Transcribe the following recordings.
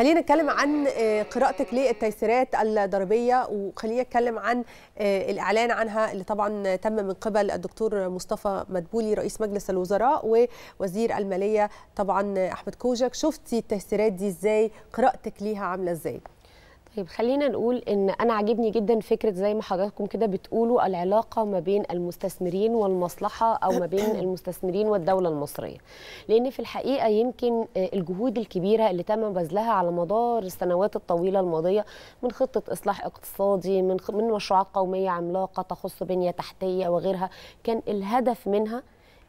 خلينا نتكلم عن آه، قراءتك للتيسيرات الضريبيه وخلينا نتكلم عن آه، الاعلان عنها اللي طبعا تم من قبل الدكتور مصطفى مدبولي رئيس مجلس الوزراء ووزير الماليه طبعا احمد كوجك شفتي التيسيرات دي ازاي قراءتك ليها عامله ازاي طيب خلينا نقول ان انا عاجبني جدا فكره زي ما حضراتكم كده بتقولوا العلاقه ما بين المستثمرين والمصلحه او ما بين المستثمرين والدوله المصريه لان في الحقيقه يمكن آه، الجهود الكبيره اللي تم بذلها على مدار السنوات الطويله الماضيه من خطه اصلاح اقتصادي من من مشروعات قوميه عملاقه تخص بنيه تحتيه وغيرها كان الهدف منها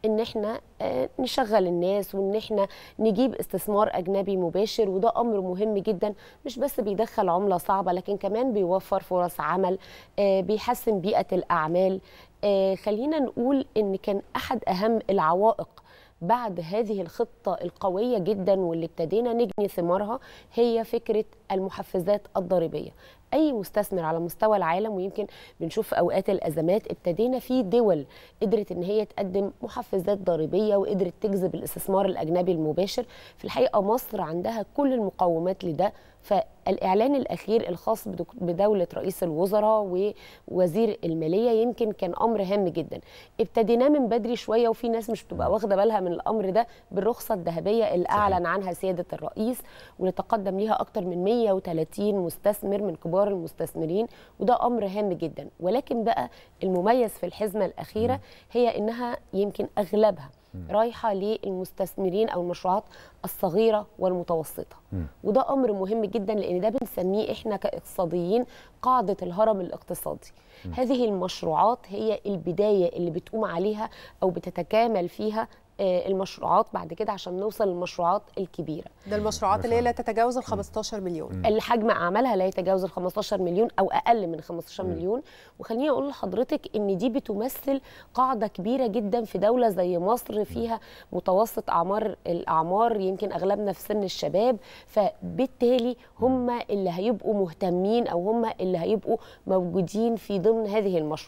ان احنا آه، نشغل الناس وان احنا نجيب استثمار اجنبي مباشر وده امر مهم جدا مش بس بيدخل عمله صعبه لكن كمان بيوفر فرص عمل آه، بيحسن بيئه الاعمال آه، خلينا نقول ان كان احد اهم العوائق بعد هذه الخطة القوية جدا واللي ابتدينا نجني ثمارها هي فكرة المحفزات الضريبية اي مستثمر على مستوى العالم ويمكن بنشوف في اوقات الازمات ابتدينا في دول قدرت ان هي تقدم محفزات ضريبيه وقدرت تجذب الاستثمار الاجنبي المباشر في الحقيقه مصر عندها كل المقومات لده ف الإعلان الأخير الخاص بدولة رئيس الوزراء ووزير المالية يمكن كان أمر هام جدا ابتديناه من بدري شوية وفي ناس مش بتبقى واخدة بالها من الأمر ده بالرخصة الذهبية اللي أعلن عنها سيادة الرئيس ونتقدم ليها أكتر من 130 مستثمر من كبار المستثمرين وده أمر هام جدا ولكن بقى المميز في الحزمة الأخيرة هي إنها يمكن أغلبها رايحه للمستثمرين او المشروعات الصغيره والمتوسطه وده امر مهم جدا لان ده بنسميه احنا كاقتصاديين قاعده الهرم الاقتصادي هذه المشروعات هي البدايه اللي بتقوم عليها او بتتكامل فيها آه، المشروعات بعد كده عشان نوصل للمشروعات الكبيره ده المشروعات اللي هي لا تتجاوز ال 15 مليون اللي حجم اعمالها لا يتجاوز ال 15 مليون او اقل من 15 مليون وخليني اقول لحضرتك ان دي بتمثل قاعده كبيره جدا في دوله زي مصر فيها متوسط اعمار الاعمار يمكن اغلبنا في سن الشباب فبالتالي هم اللي هيبقوا مهتمين او هم اللي هيبقوا موجودين في ضمن هذه المشروعات